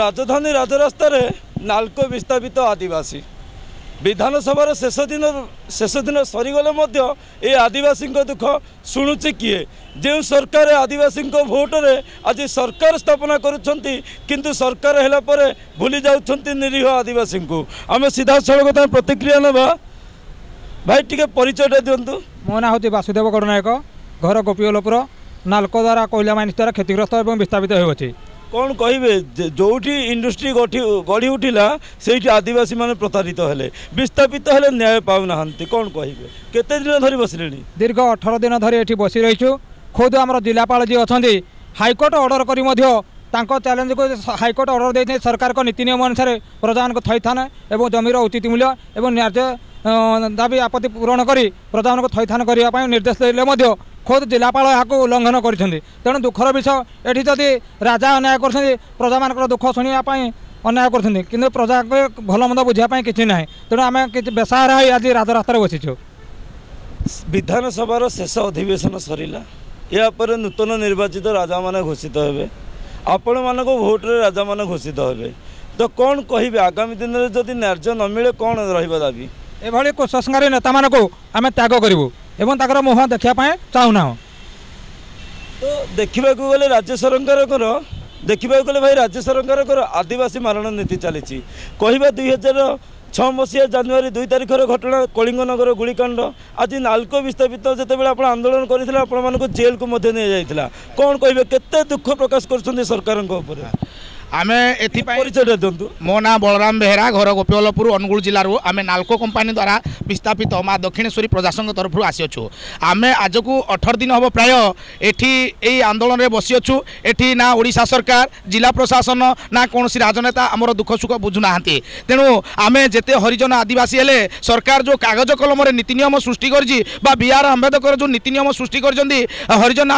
ରାଜଧାନୀ ରାଜରାସ୍ତାରେ ନାଲକୋ ବିସ୍ଥାପିତ ଆଦିବାସୀ ବିଧାନସଭାର ଶେଷ ଦିନ ଶେଷ ଦିନ ସରିଗଲେ ମଧ୍ୟ ଏ ଆଦିବାସୀଙ୍କ ଦୁଃଖ ଶୁଣୁଛି କିଏ ଯେଉଁ ସରକାର ଆଦିବାସୀଙ୍କ ଭୋଟରେ ଆଜି ସରକାର ସ୍ଥାପନା କରୁଛନ୍ତି କିନ୍ତୁ ସରକାର ହେଲା ପରେ ଭୁଲି ଯାଉଛନ୍ତି ନିରୀହ ଆଦିବାସୀଙ୍କୁ ଆମେ ସିଧାସଳଖ ତା ପ୍ରତିକ୍ରିୟା ନେବା ଭାଇ ଟିକେ ପରିଚୟଟା ଦିଅନ୍ତୁ ମୋ ନାଁ ହେଉଛି ବାସୁଦେବ ଗଡ଼ନାୟକ ଘର ଗୋପିଓଲପୁର ନାଲକୋ ଦ୍ୱାରା କୋଇଲା ମାଇନ୍ସ ଦ୍ୱାରା କ୍ଷତିଗ୍ରସ୍ତ ଏବଂ ବିସ୍ଥାପିତ ହେଉଅଛି କ'ଣ କହିବେ ଯେଉଁଠି ଇଣ୍ଡଷ୍ଟ୍ରି ଗଢ଼ି ଉଠିଲା ସେଇଠି ଆଦିବାସୀମାନେ ପ୍ରତାରିତ ହେଲେ ବିସ୍ଥାପିତ ହେଲେ ନ୍ୟାୟ ପାଉନାହାନ୍ତି କ'ଣ କହିବେ କେତେ ଦିନ ଧରି ବସିଲେଣି ଦୀର୍ଘ ଅଠର ଦିନ ଧରି ଏଠି ବସି ରହିଛୁ ଖୋଦ୍ ଆମର ଜିଲ୍ଲାପାଳ ଯିଏ ଅଛନ୍ତି ହାଇକୋର୍ଟ ଅର୍ଡ଼ର କରି ମଧ୍ୟ ତାଙ୍କ ଚ୍ୟାଲେଞ୍ଜକୁ ହାଇକୋର୍ଟ ଅର୍ଡ଼ର ଦେଇଛନ୍ତି ସରକାରଙ୍କ ନୀତି ନିୟମ ଅନୁସାରେ ପ୍ରଜାମାନଙ୍କୁ ଥଇଥାନ ଏବଂ ଜମିର ଉଚିତ ମୂଲ୍ୟ ଏବଂ ନ୍ୟାର୍ଯ୍ୟ দাবি আপত্তি পূরণ করে প্রধানমন্ত্রী থইথান করা নির্দেশ দিলে খোদ জেলাপাল এখন উল্লঙ্ঘন করেছেন তেমন দুঃখর বিষয় এটি যদি রাজা অন্যায় করছেন প্রজা মান দুঃখ শুণবা অন্যায় করছেন কিন্তু প্রজাকে ভালমন্দ বুঝা কিছু না তেমন আমি কিছু বেসাহারা হয়ে আজ রাজরাস্তায় বসিছু বিধানসভার শেষ অধিবেশন সরিলা এরপরে নূতন নির্বাচিত রাজা মানে ঘোষিত হবে আপন মানুষ ভোটরে রাজা মানে ঘোষিত হবে তো কণ কহবে আগামী দিনের যদি ন্যায্য নমিলে কম কণ দাবি ଏଭଳି ସଂସ୍କାରୀ ନେତାମାନଙ୍କୁ ଆମେ ତ୍ୟାଗ କରିବୁ ଏବଂ ତାଙ୍କର ମୁହଁ ଦେଖିବା ପାଇଁ ଚାହୁଁନାହୁଁ ତ ଦେଖିବାକୁ ଗଲେ ରାଜ୍ୟ ସରକାରଙ୍କର ଦେଖିବାକୁ ଗଲେ ଭାଇ ରାଜ୍ୟ ସରକାରଙ୍କର ଆଦିବାସୀ ମାରଣ ନୀତି ଚାଲିଛି କହିବା ଦୁଇ ହଜାର ଛଅ ମସିହା ଜାନୁଆରୀ ଦୁଇ ତାରିଖର ଘଟଣା କଳିଙ୍ଗନଗର ଗୁଳିକାଣ୍ଡ ଆଜି ନାଲକୋ ବିସ୍ଥାପିତ ଯେତେବେଳେ ଆପଣ ଆନ୍ଦୋଳନ କରିଥିଲେ ଆପଣମାନଙ୍କୁ ଜେଲ୍କୁ ମଧ୍ୟ ନିଆଯାଇଥିଲା କ'ଣ କହିବେ କେତେ ଦୁଃଖ ପ୍ରକାଶ କରୁଛନ୍ତି ସରକାରଙ୍କ ଉପରେ ଆମେ ଏଥିପାଇଁ ପରିଚୟ ଦିଅନ୍ତୁ ମୋ ନାଁ ବଳରାମ ବେହେରା ଘର ଗୋପିବଲ୍ଲପୁର ଅନୁଗୁଳ ଜିଲ୍ଲାରୁ ଆମେ ନାଲକୋ କମ୍ପାନୀ ଦ୍ୱାରା ବିସ୍ଥାପିତ ମା ଦକ୍ଷିଣେଶ୍ୱରୀ ପ୍ରଜାସଂଘ ତରଫରୁ ଆସିଅଛୁ ଆମେ ଆଜକୁ ଅଠର ଦିନ ହେବ ପ୍ରାୟ ଏଠି ଏଇ ଆନ୍ଦୋଳନରେ ବସିଅଛୁ ଏଠି ନା ଓଡ଼ିଶା ସରକାର ଜିଲ୍ଲା ପ୍ରଶାସନ ନା କୌଣସି ରାଜନେତା ଆମର ଦୁଃଖ ସୁଖ ବୁଝୁନାହାନ୍ତି ତେଣୁ ଆମେ ଯେତେ ହରିଜନ ଆଦିବାସୀ ହେଲେ ସରକାର ଯେଉଁ କାଗଜ କଲମରେ ନୀତି ନିୟମ ସୃଷ୍ଟି କରିଛି ବା ବି ଆର୍ ଆମ୍ବେଦକର ଯେଉଁ ନୀତି ନିୟମ ସୃଷ୍ଟି କରିଛନ୍ତି ହରିଜନ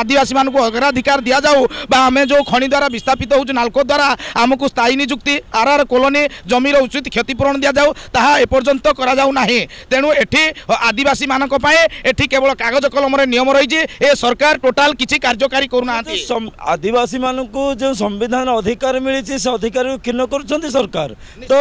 ଆଦିବାସୀମାନଙ୍କୁ ଅଗ୍ରାଧିକାର ଦିଆଯାଉ ବା ଆମେ ଯେଉଁ ଖଣି ଦ୍ୱାରା ବିସ୍ଥାପିତ ହେଉଛୁ ହେଉଛି ନାଲକୋ ଦ୍ୱାରା ଆମକୁ ସ୍ଥାୟୀ ନିଯୁକ୍ତି ଆର୍ ଆର୍ କଲୋନୀ ଜମିର ଉଚିତ କ୍ଷତିପୂରଣ ଦିଆଯାଉ ତାହା ଏପର୍ଯ୍ୟନ୍ତ କରାଯାଉ ନାହିଁ ତେଣୁ ଏଠି ଆଦିବାସୀମାନଙ୍କ ପାଇଁ ଏଠି କେବଳ କାଗଜ କଲମରେ ନିୟମ ରହିଛି ଏ ସରକାର ଟୋଟାଲ କିଛି କାର୍ଯ୍ୟକାରୀ କରୁନାହାନ୍ତି ଆଦିବାସୀମାନଙ୍କୁ ଯେଉଁ ସମ୍ବିଧାନ ଅଧିକାର ମିଳିଛି ସେ ଅଧିକାରକୁ କ୍ଷୀର୍ଣ୍ଣ କରୁଛନ୍ତି ସରକାର ତ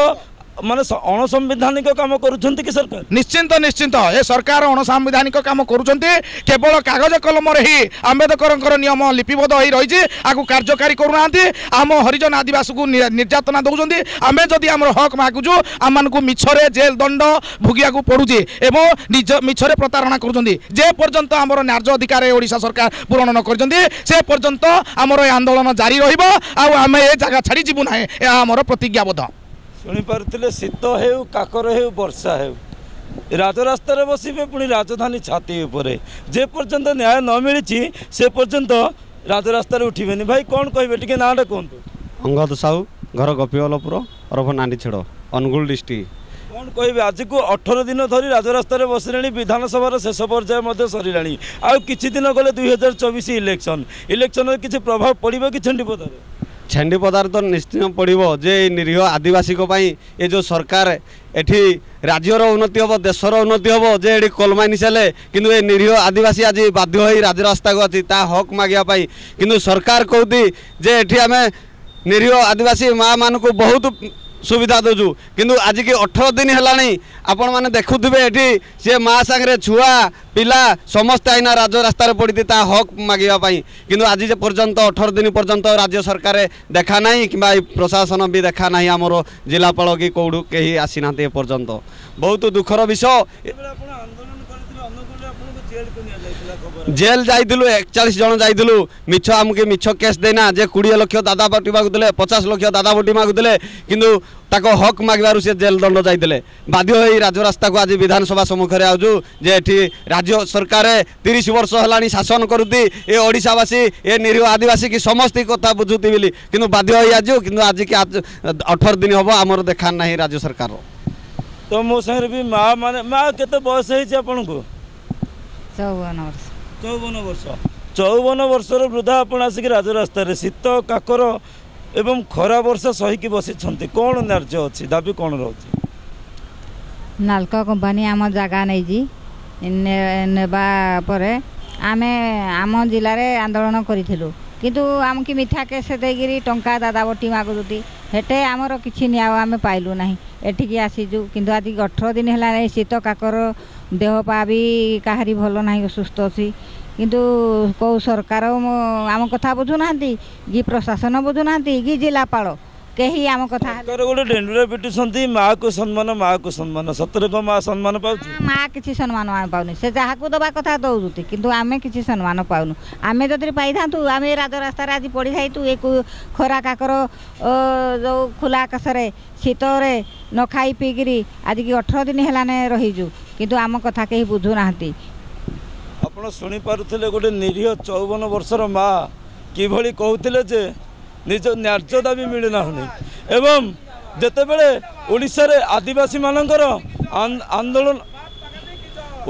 ମାନେ ଅଣସମ୍ବିଧାନିକ କାମ କରୁଛନ୍ତି କି ସରକାର ନିଶ୍ଚିନ୍ତ ନିଶ୍ଚିନ୍ତ ଏ ସରକାର ଅଣସାମ୍ବିଧାନିକ କାମ କରୁଛନ୍ତି କେବଳ କାଗଜ କଲମରେ ହିଁ ଆମ୍ବେଦକରଙ୍କର ନିୟମ ଲିପିବଦ୍ଧ ହୋଇ ରହିଛି ଆକୁ କାର୍ଯ୍ୟକାରୀ କରୁନାହାନ୍ତି ଆମ ହରିଜନ ଆଦିବାସୀକୁ ନିର୍ଯାତନା ଦେଉଛନ୍ତି ଆମେ ଯଦି ଆମର ହକ୍ ମାଗୁଛୁ ଆମମାନଙ୍କୁ ମିଛରେ ଜେଲ ଦଣ୍ଡ ଭୋଗିବାକୁ ପଡ଼ୁଛି ଏବଂ ନିଜ ମିଛରେ ପ୍ରତାରଣା କରୁଛନ୍ତି ଯେ ପର୍ଯ୍ୟନ୍ତ ଆମର ନ୍ୟାର୍ଯ୍ୟ ଅଧିକାର ଓଡ଼ିଶା ସରକାର ପୂରଣ ନ କରିଛନ୍ତି ସେ ପର୍ଯ୍ୟନ୍ତ ଆମର ଏ ଆନ୍ଦୋଳନ ଜାରି ରହିବ ଆଉ ଆମେ ଏ ଜାଗା ଛାଡ଼ି ଯିବୁ ନାହିଁ ଏହା ଆମର ପ୍ରତିଜ୍ଞାବଦ୍ଧ ଶୁଣିପାରୁଥିଲେ ଶୀତ ହେଉ କାକର ହେଉ ବର୍ଷା ହେଉ ରାଜରାସ୍ତାରେ ବସିବେ ପୁଣି ରାଜଧାନୀ ଛାତି ଉପରେ ଯେ ପର୍ଯ୍ୟନ୍ତ ନ୍ୟାୟ ନ ମିଳିଛି ସେ ପର୍ଯ୍ୟନ୍ତ ରାଜରାସ୍ତାରେ ଉଠିବେନି ଭାଇ କ'ଣ କହିବେ ଟିକେ ନାଁଟା କୁହନ୍ତୁ ଅଙ୍ଗଦ ସାହୁ ଘର ଗୋପିବଲ୍ଲପୁର ଅରଫ ନାଣ୍ଡିଛେଡ଼ ଅନୁଗୁଳ ଡିଷ୍ଟ୍ରିକ୍ଟ କ'ଣ କହିବେ ଆଜିକୁ ଅଠର ଦିନ ଧରି ରାଜରାସ୍ତାରେ ବସିଲେଣି ବିଧାନସଭାର ଶେଷ ପର୍ଯ୍ୟାୟ ମଧ୍ୟ ସରିଲାଣି ଆଉ କିଛି ଦିନ ଗଲେ ଦୁଇ ହଜାର ଚବିଶ ଇଲେକ୍ସନ୍ ଇଲେକ୍ସନ୍ରେ କିଛି ପ୍ରଭାବ ପଡ଼ିବ କି ଛେଣ୍ଡିପଦାରେ ଛେଣ୍ଡି ପଦାର୍ଥ ନିଶ୍ଚୟ ପଡ଼ିବ ଯେ ଏଇ ନିରୀହ ଆଦିବାସୀଙ୍କ ପାଇଁ ଏ ଯେଉଁ ସରକାର ଏଠି ରାଜ୍ୟର ଉନ୍ନତି ହେବ ଦେଶର ଉନ୍ନତି ହେବ ଯେ ଏଠି କଲମାଇନିସ୍ ହେଲେ କିନ୍ତୁ ଏ ନିରୀହ ଆଦିବାସୀ ଆଜି ବାଧ୍ୟ ହୋଇ ରାଜରାସ୍ତାକୁ ଅଛି ତା ହକ୍ ମାଗିବା ପାଇଁ କିନ୍ତୁ ସରକାର କହୁଛି ଯେ ଏଠି ଆମେ ନିରୀହ ଆଦିବାସୀ ମାଆମାନଙ୍କୁ ବହୁତ সুবিধা দেছু কিন্তু আজকে অঠর দিন হলানি আপন মানে দেখুবে এটি সি মা সাংরে ছুয়া পিলা সমস্তে আইনা রাজ্য রাস্তায় পড়ি তা হক মাগিবা কিন্তু আজ যে পর্যন্ত অঠর দিন পর্যন্ত রাজ্য সরকার দেখা নাই কিংবা প্রশাসন বি দেখা নাই আমার জেলাপাল কি কেউ কে আসি না এ পর্যন্ত বহুত দুঃখর বিষয় জেল যাই দিলু একচাশ জন যাই দিলু মিছ আমাকে মিছ কেস দেনা যে কোড়িয়ে লক্ষ দাদা বটি মাগুলে পচাশ লক্ষ দাদা বটি মাগুলে কিন্তু তাক হক মাগবার সে জেল দণ্ড যাইলে বাধ্য হয়ে রাজরাস্তাকে আজ বিধানসভা সম্মুখে আজু যে এটি রাজ্য সরকার তিরিশ বর্ষ হল শাসন করুতি এ ওড়শাবাসী এ নিরীহ আদিবাসী কি সমস্ত কথা বুঝুতি বলে কিন্তু বাধ্য হয়ে আজু কিন্তু আজকে অঠর দিন হব আমার দেখা না রাজ্য সরকার তো মো সাংরে বি মা মানে মা কত বয়স হয়েছে আপনার ଚଉବନ ବର୍ଷ ଚଉବନ ବର୍ଷ ଚଉବନ ବର୍ଷର ବୃଦ୍ଧା ଆପଣ ଆସିକି ରାଜରାସ୍ତାରେ ଶୀତ କାକର ଏବଂ ଖରା ବର୍ଷା ସହିକି ବସିଛନ୍ତି କ'ଣ ନ୍ୟାର୍ଯ୍ୟ ଅଛି ଦାବି କ'ଣ ରହୁଛି ନାଲକୋ କମ୍ପାନୀ ଆମ ଜାଗା ନେଇଛି ନେବା ପରେ ଆମେ ଆମ ଜିଲ୍ଲାରେ ଆନ୍ଦୋଳନ କରିଥିଲୁ କିନ୍ତୁ ଆମକୁ ମିଠା କେସ୍ ଦେଇକିରି ଟଙ୍କା ଦାଦାବଟି ମାଗୁଛନ୍ତି ହେଟେ ଆମର କିଛି ନ୍ୟାୟ ଆମେ ପାଇଲୁ ନାହିଁ ଏଠିକି ଆସିଛୁ କିନ୍ତୁ ଆଜି ଅଠର ଦିନ ହେଲା ଶୀତ କାକର ଦେହ ପା ବି କାହାରି ଭଲ ନାହିଁ ଅସୁସ୍ଥ ଅଛି କିନ୍ତୁ କେଉଁ ସରକାର ଆମ କଥା ବୁଝୁନାହାନ୍ତି କି ପ୍ରଶାସନ ବୁଝୁନାହାନ୍ତି କି ଜିଲ୍ଲାପାଳ କେହି ଆମ କଥା ଗୋଟେ ଡେଣ୍ଡୁରେ ପିଟୁଛନ୍ତି ମାଆକୁ ସମ୍ମାନ ମାଆକୁ ସମ୍ମାନ ସତରେ କ'ଣ ମା ସମ୍ମାନ ପାଉଛି ମା କିଛି ସମ୍ମାନ ଆମେ ପାଉନି ସେ ଯାହାକୁ ଦେବା କଥା ଦେଉଛନ୍ତି କିନ୍ତୁ ଆମେ କିଛି ସମ୍ମାନ ପାଉନୁ ଆମେ ଯଦି ପାଇଥାନ୍ତୁ ଆମେ ରାଜରାସ୍ତାରେ ଆଜି ପଡ଼ିଥାଇଛୁ ଏ ଖରା କାକର ଯେଉଁ ଖୋଲା ଆକାଶରେ ଶୀତରେ ନ ଖାଇ ପିଇକିରି ଆଜିକି ଅଠର ଦିନ ହେଲାନେ ରହିଛୁ କିନ୍ତୁ ଆମ କଥା କେହି ବୁଝୁନାହାନ୍ତି ଆପଣ ଶୁଣିପାରୁଥିଲେ ଗୋଟେ ନିରୀହ ଚଉବନ ବର୍ଷର ମା କିଭଳି କହୁଥିଲେ ଯେ ନିଜ ନ୍ୟାଯ୍ୟ ଦାବି ମିଳିନାହୁନି ଏବଂ ଯେତେବେଳେ ଓଡ଼ିଶାରେ ଆଦିବାସୀମାନଙ୍କର ଆନ୍ଦୋଳନ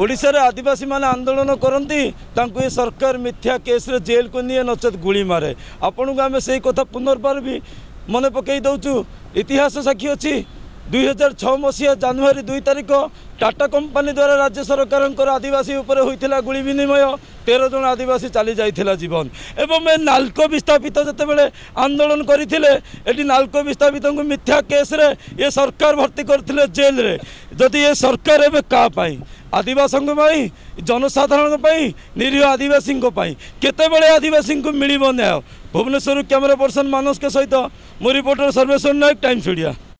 ଓଡ଼ିଶାରେ ଆଦିବାସୀମାନେ ଆନ୍ଦୋଳନ କରନ୍ତି ତାଙ୍କୁ ଏ ସରକାର ମିଥ୍ୟା କେସ୍ରେ ଜେଲ୍କୁ ନିଏ ନଚେତ୍ ଗୁଳି ମାରେ ଆପଣଙ୍କୁ ଆମେ ସେଇ କଥା ପୁନର୍ବାର ବି ମନେ ପକାଇ ଦେଉଛୁ ଇତିହାସ ସାକ୍ଷୀ ଅଛି ଦୁଇ ହଜାର ଛଅ ମସିହା ଜାନୁଆରୀ ଦୁଇ ତାରିଖ ଟାଟା କମ୍ପାନୀ ଦ୍ୱାରା ରାଜ୍ୟ ସରକାରଙ୍କର ଆଦିବାସୀ ଉପରେ ହୋଇଥିଲା ଗୁଳି ବିନିମୟ ତେର ଜଣ ଆଦିବାସୀ ଚାଲିଯାଇଥିଲା ଜୀବନ ଏବଂ ଏ ନାଲକୋ ବିସ୍ଥାପିତ ଯେତେବେଳେ ଆନ୍ଦୋଳନ କରିଥିଲେ ଏଠି ନାଲକୋ ବିସ୍ଥାପିତଙ୍କୁ ମିଥ୍ୟା କେସ୍ରେ ଏ ସରକାର ଭର୍ତ୍ତି କରିଥିଲେ ଜେଲ୍ରେ ଯଦି ଏ ସରକାର ଏବେ କାହା ପାଇଁ ଆଦିବାସୀଙ୍କ ପାଇଁ ଜନସାଧାରଣଙ୍କ ପାଇଁ ନିରୀହ ଆଦିବାସୀଙ୍କ ପାଇଁ କେତେବେଳେ ଆଦିବାସୀଙ୍କୁ ମିଳିବ ନ୍ୟାୟ ଭୁବନେଶ୍ୱରରୁ କ୍ୟାମେରା ପର୍ସନ ମାନସଙ୍କ ସହିତ ମୁଁ ରିପୋର୍ଟର ସର୍ବେଶ୍ୱର ନାୟକ ଟାଇମ୍ସ ଓଡ଼ିଆ